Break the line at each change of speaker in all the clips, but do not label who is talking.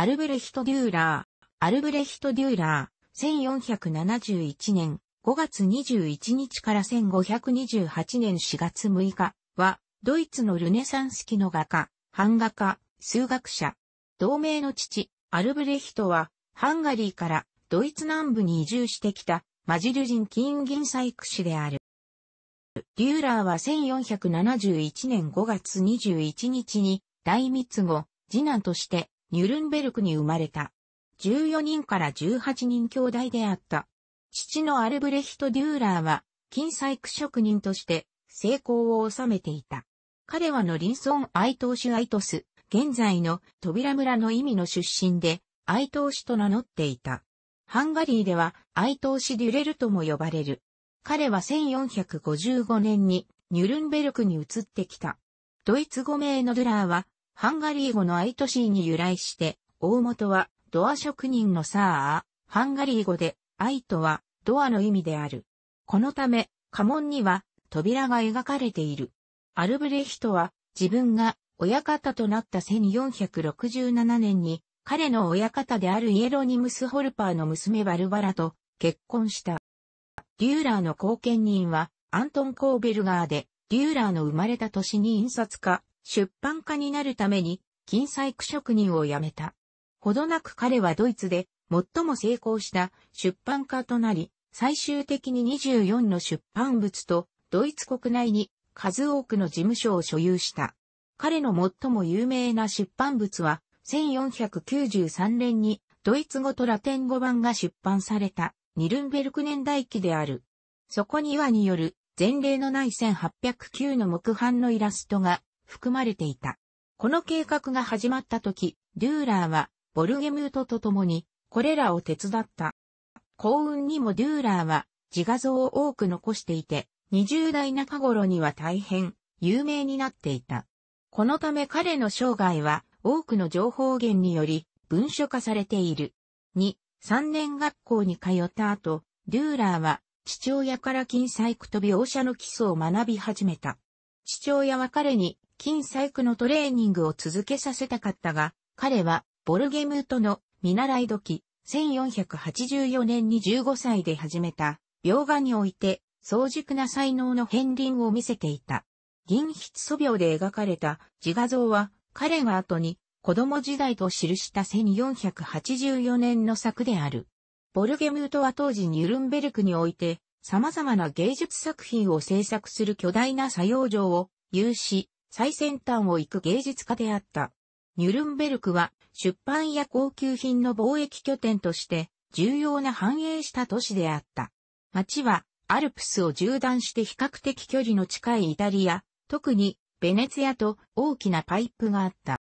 アルブレヒト・デューラー、アルブレヒト・デューラー、1471年5月21日から1528年4月6日は、ドイツのルネサンス期の画家、版画家、数学者。同盟の父、アルブレヒトは、ハンガリーからドイツ南部に移住してきた、マジル人金銀採掘師である。デューラーは1471年5月21日に、大密後、次男として、ニュルンベルクに生まれた。14人から18人兄弟であった。父のアルブレヒト・デューラーは、金細工職人として成功を収めていた。彼はのリンソン・アイトーシュ・アイトス、現在の扉村の意味の出身で、アイトーシと名乗っていた。ハンガリーでは、アイトーシ・デュレルとも呼ばれる。彼は1455年にニュルンベルクに移ってきた。ドイツ語名のドゥラーはハンガリー語のアイトシーに由来して、大元はドア職人のサー、ハンガリー語で、アイトはドアの意味である。このため、家紋には扉が描かれている。アルブレヒトは自分が親方となった1467年に彼の親方であるイエロニムス・ホルパーの娘バルバラと結婚した。デューラーの後見人はアントン・コーベルガーで、デューラーの生まれた年に印刷家、出版家になるために金細工職人を辞めた。ほどなく彼はドイツで最も成功した出版家となり、最終的に24の出版物とドイツ国内に数多くの事務所を所有した。彼の最も有名な出版物は1493年にドイツ語とラテン語版が出版されたニルンベルク年代記である。そこにはによる前例のない1809の木版のイラストが含まれていた。この計画が始まった時、デューラーは、ボルゲムートと共に、これらを手伝った。幸運にもデューラーは、自画像を多く残していて、20代中頃には大変、有名になっていた。このため彼の生涯は、多くの情報源により、文書化されている。2、3年学校に通った後、デューラーは、父親から金細工と描写の基礎を学び始めた。父親は彼に金細工のトレーニングを続けさせたかったが、彼はボルゲムートの見習い時、1484年に15歳で始めた、描画において、早熟な才能の片鱗を見せていた。銀筆素描で描かれた自画像は、彼が後に子供時代と記した1484年の作である。ボルゲムートは当時ニュルンベルクにおいて、様々な芸術作品を制作する巨大な作用場を有し、最先端を行く芸術家であった。ニュルンベルクは出版や高級品の貿易拠点として重要な繁栄した都市であった。町はアルプスを縦断して比較的距離の近いイタリア、特にベネツィアと大きなパイプがあった。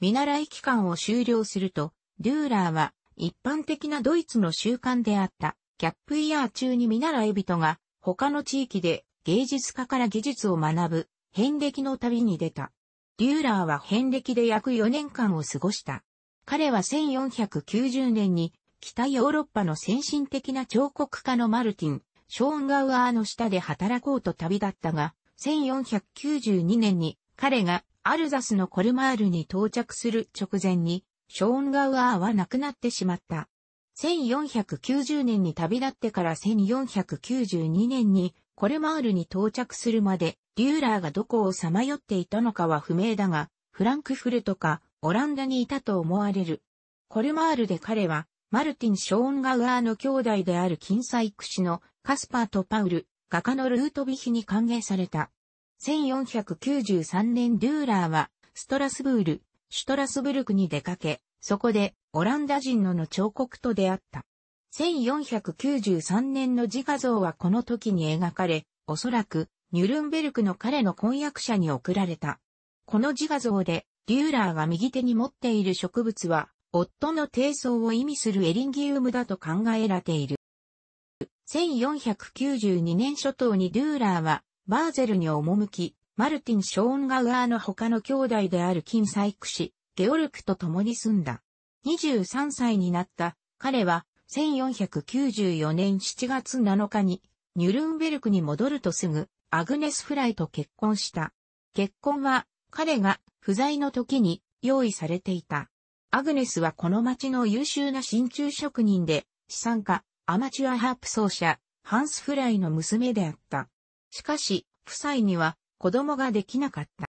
見習い期間を終了すると、デューラーは一般的なドイツの習慣であったキャップイヤー中に見習い人が他の地域で芸術家から技術を学ぶ変歴の旅に出た。デューラーは変歴で約4年間を過ごした。彼は1490年に北ヨーロッパの先進的な彫刻家のマルティン、ショーンガウアーの下で働こうと旅立ったが、1492年に彼がアルザスのコルマールに到着する直前に、ショーンガウアーは亡くなってしまった。1490年に旅立ってから1492年にコルマールに到着するまで、デューラーがどこをさまよっていたのかは不明だが、フランクフルトか、オランダにいたと思われる。コルマールで彼は、マルティン・ショーンガウアーの兄弟である金細工師のカスパーとパウル、画家のルートビヒに歓迎された。1493年デューラーは、ストラスブール、シュトラスブルクに出かけ、そこで、オランダ人のの彫刻と出会った。1493年の自画像はこの時に描かれ、おそらく、ニュルンベルクの彼の婚約者に贈られた。この自画像で、デューラーが右手に持っている植物は、夫の低層を意味するエリンギウムだと考えられている。1492年初頭にデューラーは、バーゼルに赴き、マルティン・ショーンガウアーの他の兄弟である金細工師、ゲオルクと共に住んだ。23歳になった、彼は、1494年7月7日に、ニュルンベルクに戻るとすぐ、アグネス・フライと結婚した。結婚は、彼が不在の時に用意されていた。アグネスはこの町の優秀な真鍮職人で、資産家、アマチュアハープ奏者、ハンス・フライの娘であった。しかし、夫妻には子供ができなかった。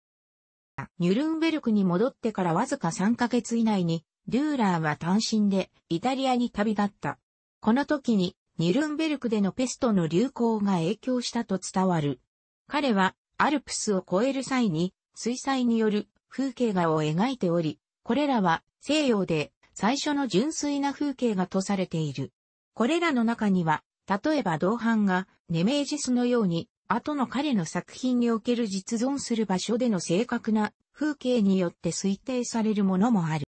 ニュルンベルクに戻ってからわずか3ヶ月以内に、デューラーは単身でイタリアに旅立った。この時にニルンベルクでのペストの流行が影響したと伝わる。彼はアルプスを越える際に水彩による風景画を描いており、これらは西洋で最初の純粋な風景画とされている。これらの中には、例えば同伴がネメージスのように、後の彼の作品における実存する場所での正確な風景によって推定されるものもある。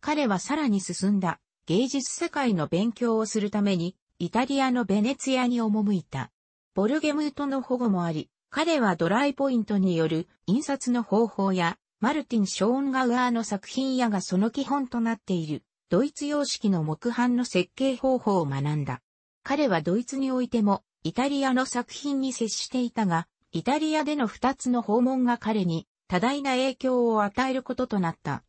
彼はさらに進んだ芸術世界の勉強をするために、イタリアのベネツィアに赴いた。ボルゲムートの保護もあり、彼はドライポイントによる印刷の方法や、マルティン・ショーンガウアーの作品やがその基本となっている、ドイツ様式の木版の設計方法を学んだ。彼はドイツにおいても、イタリアの作品に接していたが、イタリアでの二つの訪問が彼に多大な影響を与えることとなった。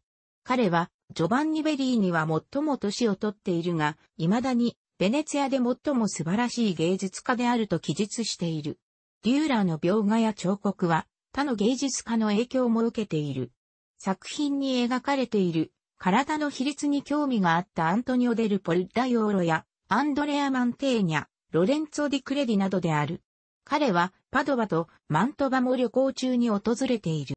彼はジョバンニ・ベリーには最も年をとっているが、未だに、ベネツィアで最も素晴らしい芸術家であると記述している。デューラーの描画や彫刻は、他の芸術家の影響も受けている。作品に描かれている、体の比率に興味があったアントニオ・デル・ポルダヨーロや、アンドレア・マンテーニャ、ロレンツォ・ディ・クレディなどである。彼は、パドバとマントバも旅行中に訪れている。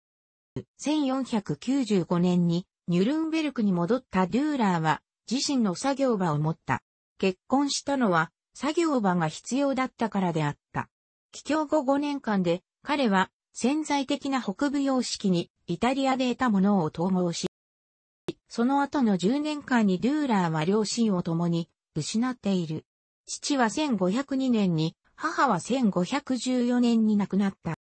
1495年にニュルンベルクに戻ったデューラーは自身の作業場を持った。結婚したのは作業場が必要だったからであった。帰郷後5年間で彼は潜在的な北部様式にイタリアで得たものを統合し、その後の10年間にデューラーは両親を共に失っている。父は1502年に、母は1514年に亡くなった。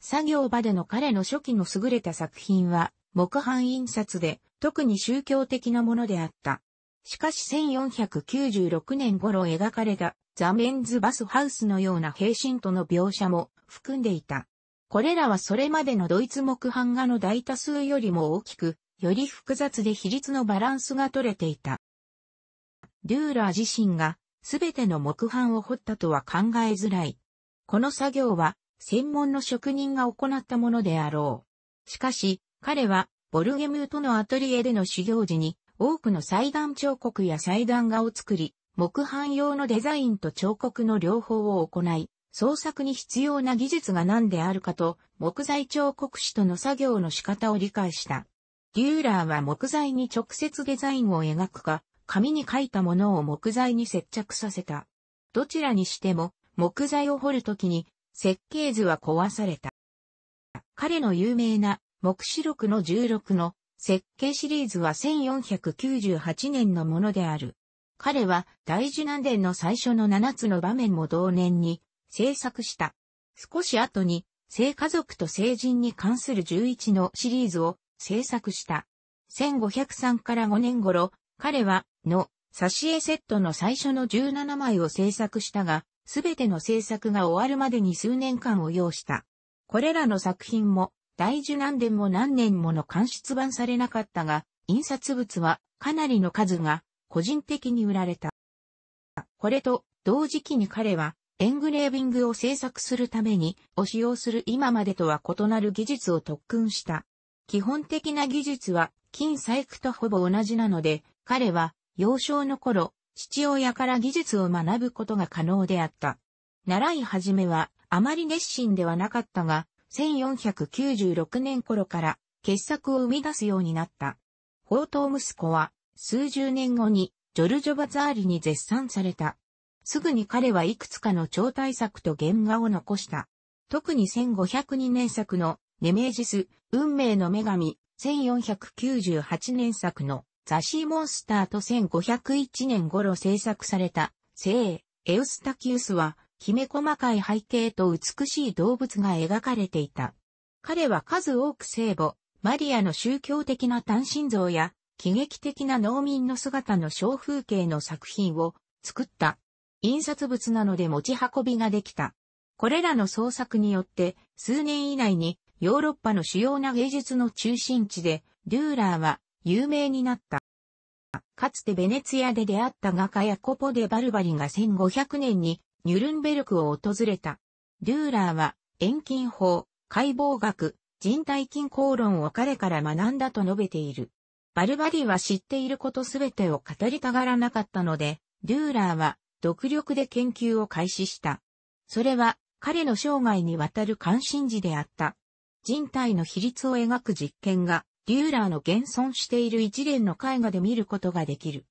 作業場での彼の初期の優れた作品は、木版印刷で、特に宗教的なものであった。しかし1496年頃描かれたザ・メンズ・バスハウスのような平身との描写も含んでいた。これらはそれまでのドイツ木版画の大多数よりも大きく、より複雑で比率のバランスが取れていた。デューラー自身が全ての木版を彫ったとは考えづらい。この作業は専門の職人が行ったものであろう。しかし、彼は、ボルゲムートのアトリエでの修行時に、多くの祭壇彫刻や祭壇画を作り、木版用のデザインと彫刻の両方を行い、創作に必要な技術が何であるかと、木材彫刻師との作業の仕方を理解した。デューラーは木材に直接デザインを描くか、紙に書いたものを木材に接着させた。どちらにしても、木材を掘るときに、設計図は壊された。彼の有名な目視録の16の設計シリーズは1498年のものである。彼は大事難伝の最初の7つの場面も同年に制作した。少し後に、性家族と成人に関する11のシリーズを制作した。1503から5年頃、彼は、の、挿絵セットの最初の17枚を制作したが、すべての制作が終わるまでに数年間を要した。これらの作品も、大樹何年も何年もの間出版されなかったが、印刷物はかなりの数が個人的に売られた。これと同時期に彼はエングレービングを制作するためにを使用する今までとは異なる技術を特訓した。基本的な技術は金細工とほぼ同じなので、彼は幼少の頃、父親から技術を学ぶことが可能であった。習い始めはあまり熱心ではなかったが、1496年頃から傑作を生み出すようになった。宝刀息子は数十年後にジョルジョ・バザーリに絶賛された。すぐに彼はいくつかの超大作と原画を残した。特に1502年作のネメージス、運命の女神、1498年作のザシーモンスターと1501年頃制作された、聖エウスタキウスはきめ細かい背景と美しい動物が描かれていた。彼は数多く聖母、マリアの宗教的な単身像や、喜劇的な農民の姿の小風景の作品を作った。印刷物なので持ち運びができた。これらの創作によって、数年以内にヨーロッパの主要な芸術の中心地で、デューラーは有名になった。かつてベネツィアで出会った画家やコポ・デ・バルバリが1500年にニュルンベルクを訪れた。デューラーは、遠近法、解剖学、人体近衡論を彼から学んだと述べている。バルバディは知っていることすべてを語りたがらなかったので、デューラーは独力で研究を開始した。それは彼の生涯にわたる関心事であった。人体の比率を描く実験が、デューラーの現存している一連の絵画で見ることができる。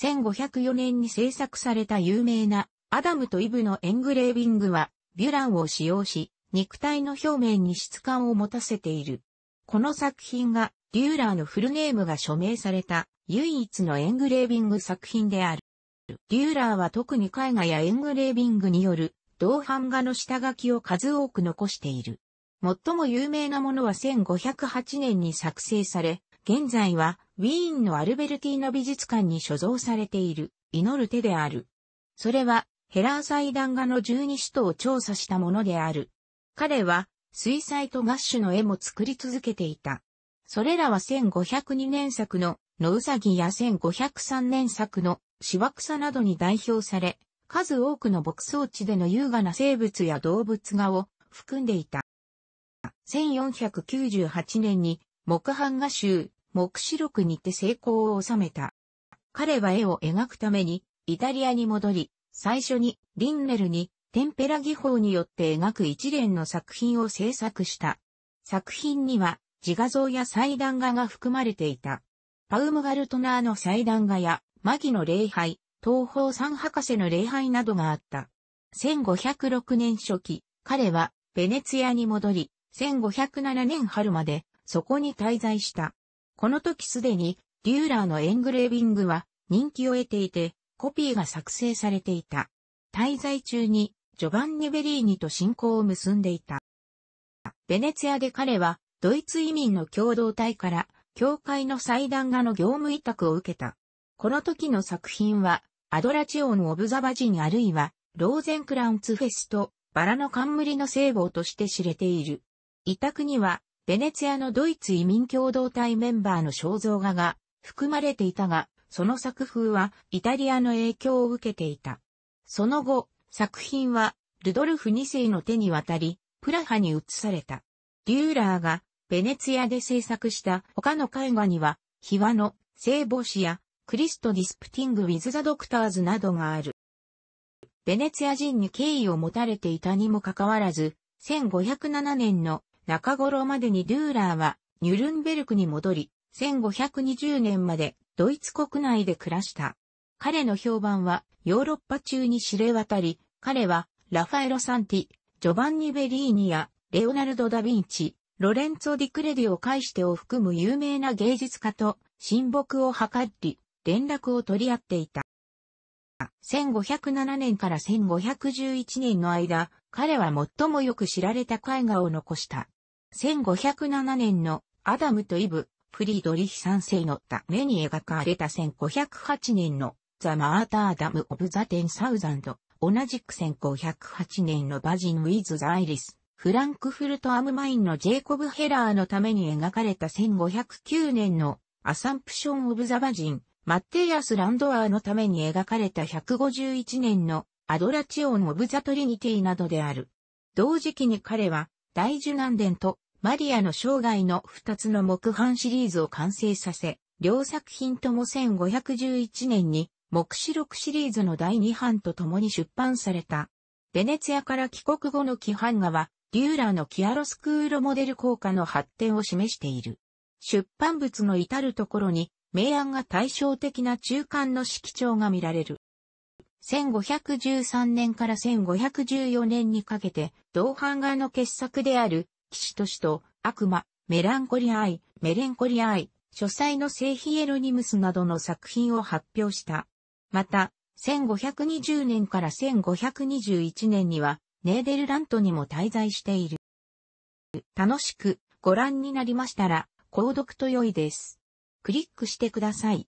1504年に制作された有名なアダムとイブのエングレービングは、ビュランを使用し、肉体の表面に質感を持たせている。この作品が、デューラーのフルネームが署名された、唯一のエングレービング作品である。デューラーは特に絵画やエングレービングによる、銅版画の下書きを数多く残している。最も有名なものは1508年に作成され、現在は、ウィーンのアルベルティーノ美術館に所蔵されている、祈る手である。それは、ヘラー祭壇画の十二使徒を調査したものである。彼は、水彩とガッシュの絵も作り続けていた。それらは1502年作のノウサギや1503年作のシワクサなどに代表され、数多くの牧草地での優雅な生物や動物画を含んでいた。1498年に木版画集、木白録にて成功を収めた。彼は絵を描くためにイタリアに戻り、最初にリンネルにテンペラ技法によって描く一連の作品を制作した。作品には自画像や祭壇画が含まれていた。パウムガルトナーの祭壇画やマギの礼拝、東方三博士の礼拝などがあった。1506年初期、彼はベネツィアに戻り、1507年春までそこに滞在した。この時すでにデューラーのエングレービングは人気を得ていて、コピーが作成されていた。滞在中にジョバンニ・ベリーニと親交を結んでいた。ベネツィアで彼はドイツ移民の共同体から教会の祭壇画の業務委託を受けた。この時の作品はアドラチオン・オブザ・バジンあるいはローゼンクラウンツフェスとバラの冠の聖望として知れている。委託にはベネツィアのドイツ移民共同体メンバーの肖像画が含まれていたが、その作風はイタリアの影響を受けていた。その後、作品はルドルフ2世の手に渡り、プラハに移された。デューラーがベネツィアで制作した他の絵画には、ヒワの聖母子やクリスト・ディスプティング・ウィズ・ザ・ドクターズなどがある。ベネツィア人に敬意を持たれていたにもかかわらず、1507年の中頃までにデューラーはニュルンベルクに戻り、1520年までドイツ国内で暮らした。彼の評判はヨーロッパ中に知れ渡り、彼はラファエロ・サンティ、ジョバンニ・ベリーニやレオナルド・ダ・ヴィンチ、ロレンツォ・ディクレディを介してを含む有名な芸術家と親睦を図り、連絡を取り合っていた。1507年から1511年の間、彼は最もよく知られた絵画を残した。1507年のアダムとイブ、フリードリヒ三世のために描かれた1508年のザ・マーターダム・オブ・ザ・テン・サウザンド、同じく1508年のバジン・ウィズ・ザ・アイリス、フランクフルト・アム・マインのジェイコブ・ヘラーのために描かれた1509年のアサンプション・オブ・ザ・バジン、マッテイアス・ランドアーのために描かれた151年のアドラチオン・オブ・ザ・トリニティなどである。同時期に彼は大受難伝とマリアの生涯の2つの木版シリーズを完成させ、両作品とも1511年に、目視録シリーズの第2版と共に出版された。ベネツヤから帰国後の規版画は、デューラーのキアロスクールモデル効果の発展を示している。出版物の至るところに、明暗が対照的な中間の色調が見られる。1513年から1514年にかけて、同版画の傑作である、騎士都市と、悪魔、メランコリアイ、メレンコリアイ、書斎の聖ヒエロニムスなどの作品を発表した。また、1520年から1521年には、ネーデルラントにも滞在している。楽しくご覧になりましたら、購読と良いです。クリックしてください。